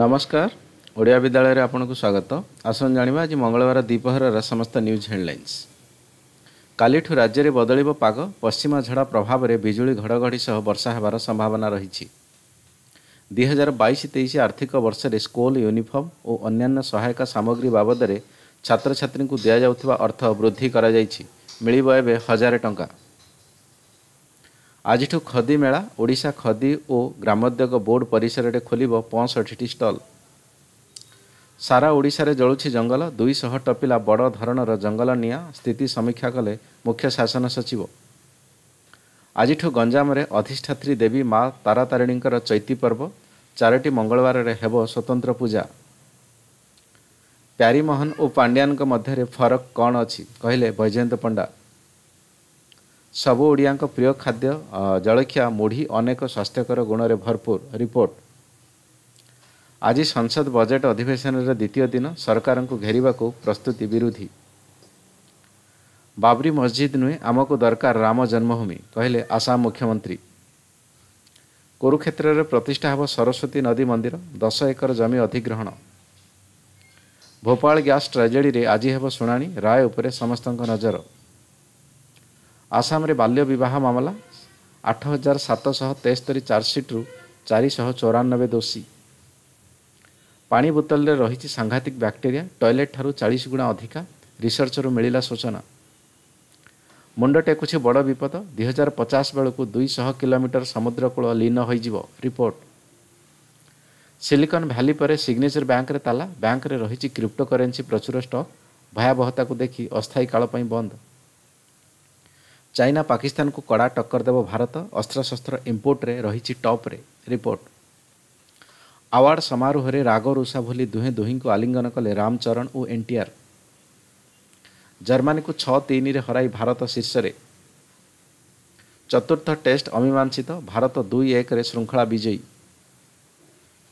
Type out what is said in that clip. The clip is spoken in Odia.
ନମସ୍କାର ଓଡ଼ିଆ ବିଦ୍ୟାଳୟରେ ଆପଣଙ୍କୁ ସ୍ୱାଗତ ଆସନ୍ତୁ ଜାଣିବା ଆଜି ମଙ୍ଗଳବାର ଦ୍ୱିପହରର ସମସ୍ତ ନ୍ୟୁଜ୍ ହେଡ଼ଲାଇନ୍ସ କାଲିଠୁ ରାଜ୍ୟରେ ବଦଳିବ ପାଗ ପଶ୍ଚିମ ଝଡ଼ ପ୍ରଭାବରେ ବିଜୁଳି ଘଡ଼ଘଡ଼ି ସହ ବର୍ଷା ହେବାର ସମ୍ଭାବନା ରହିଛି ଦୁଇ ହଜାର ବାଇଶ ତେଇଶ ଆର୍ଥିକ ବର୍ଷରେ ସ୍କୁଲ ୟୁନିଫର୍ମ ଓ ଅନ୍ୟାନ୍ୟ ସହାୟକ ସାମଗ୍ରୀ ବାବଦରେ ଛାତ୍ରଛାତ୍ରୀଙ୍କୁ ଦିଆଯାଉଥିବା ଅର୍ଥ ବୃଦ୍ଧି କରାଯାଇଛି ମିଳିବ ଏବେ ହଜାରେ ଟଙ୍କା ଆଜିଠୁ ଖଦି ମେଳା ଓଡ଼ିଶା ଖଦି ଓ ଗ୍ରାମୋଦ୍ୟୋଗ ବୋର୍ଡ ପରିସରରେ ଖୋଲିବ ପଞ୍ଚଷଠିଟି ଷ୍ଟଲ୍ ସାରା ଓଡ଼ିଶାରେ ଜଳୁଛି ଜଙ୍ଗଲ ଦୁଇଶହ ଟପିଲା ବଡ଼ ଧରଣର ଜଙ୍ଗଲ ନିଆଁ ସ୍ଥିତି ସମୀକ୍ଷା କଲେ ମୁଖ୍ୟ ଶାସନ ସଚିବ ଆଜିଠୁ ଗଞ୍ଜାମରେ ଅଧିଷ୍ଠାତ୍ରୀ ଦେବୀ ମା ତାରାତାରିଣୀଙ୍କର ଚୈତି ପର୍ବ ଚାରୋଟି ମଙ୍ଗଳବାରରେ ହେବ ସ୍ୱତନ୍ତ୍ର ପୂଜା ପ୍ୟାରିମୋହନ ଓ ପାଣ୍ଡିଆନଙ୍କ ମଧ୍ୟରେ ଫରକ କ'ଣ ଅଛି କହିଲେ ବୈଜୟନ୍ତ ପଣ୍ଡା ସବୁ ଓଡ଼ିଆଙ୍କ ପ୍ରିୟ ଖାଦ୍ୟ ଜଳଖିଆ ମୁଢ଼ି ଅନେକ ସ୍ୱାସ୍ଥ୍ୟକର ଗୁଣରେ ଭରପୁର ରିପୋର୍ଟ ଆଜି ସଂସଦ ବଜେଟ୍ ଅଧିବେଶନରେ ଦ୍ୱିତୀୟ ଦିନ ସରକାରଙ୍କୁ ଘେରିବାକୁ ପ୍ରସ୍ତୁତି ବିରୋଧୀ ବାବ୍ରି ମସ୍ଜିଦ୍ ନୁହେଁ ଆମକୁ ଦରକାର ରାମ ଜନ୍ମଭୂମି କହିଲେ ଆସାମ ମୁଖ୍ୟମନ୍ତ୍ରୀ କୁରୁକ୍ଷେତ୍ରରେ ପ୍ରତିଷ୍ଠା ହେବ ସରସ୍ୱତୀ ନଦୀ ମନ୍ଦିର ଦଶ ଏକର ଜମି ଅଧିଗ୍ରହଣ ଭୋପାଳ ଗ୍ୟାସ୍ ଟ୍ରାଜେଡ଼ିରେ ଆଜି ହେବ ଶୁଣାଣି ରାୟ ଉପରେ ସମସ୍ତଙ୍କ ନଜର ଆସାମରେ ବାଲ୍ୟ ବିବାହ ମାମଲା ଆଠ ହଜାର ସାତଶହ ତେସ୍ତରୀ ଚାର୍ଜସିଟ୍ରୁ ଚାରିଶହ ଚଉରାନବେ ଦୋଷୀ ପାଣି ବୋତଲରେ ରହିଛି ସାଂଘାତିକ ବ୍ୟାକ୍ଟେରିଆ ଟଏଲେଟ୍ ଠାରୁ ଚାଳିଶ ଗୁଣା ଅଧିକା ରିସର୍ଚ୍ଚରୁ ମିଳିଲା ସୂଚନା ମୁଣ୍ଡ ଟେକୁଛି ବଡ଼ ବିପଦ ଦୁଇହଜାର ପଚାଶ ବେଳକୁ ଦୁଇଶହ କିଲୋମିଟର ସମୁଦ୍ରକୂଳ ଲୀନ ହୋଇଯିବ ରିପୋର୍ଟ ସିଲିକନ୍ ଭ୍ୟାଲି ପରେ ସିଗ୍ନେଚର ବ୍ୟାଙ୍କରେ ତାଲା ବ୍ୟାଙ୍କରେ ରହିଛି କ୍ରିପ୍ଟୋ କରେନ୍ସି ପ୍ରଚୁର ଷ୍ଟକ୍ ଭୟାବହତାକୁ ଦେଖି ଅସ୍ଥାୟୀ କାଳ ପାଇଁ ବନ୍ଦ ଚାଇନା ପାକିସ୍ତାନକୁ କଡ଼ା ଟକ୍କର ଦେବ ଭାରତ ଅସ୍ତ୍ରଶସ୍ତ୍ର ଇମ୍ପୋର୍ଟରେ ରହିଛି ଟପ୍ରେ ରିପୋର୍ଟ ଆୱାର୍ଡ ସମାରୋହରେ ରାଗ ରୁଷା ଭୁଲି ଦୁହେଁ ଦୁହିଁଙ୍କୁ ଆଲିଙ୍ଗନ କଲେ ରାମଚରଣ ଓ ଏନ୍ଟିଆର୍ ଜର୍ମାନୀକୁ ଛଅ ତିନିରେ ହରାଇ ଭାରତ ଶୀର୍ଷରେ ଚତୁର୍ଥ ଟେଷ୍ଟ ଅମୀମାଂସିତ ଭାରତ ଦୁଇ ଏକରେ ଶୃଙ୍ଖଳା ବିଜୟୀ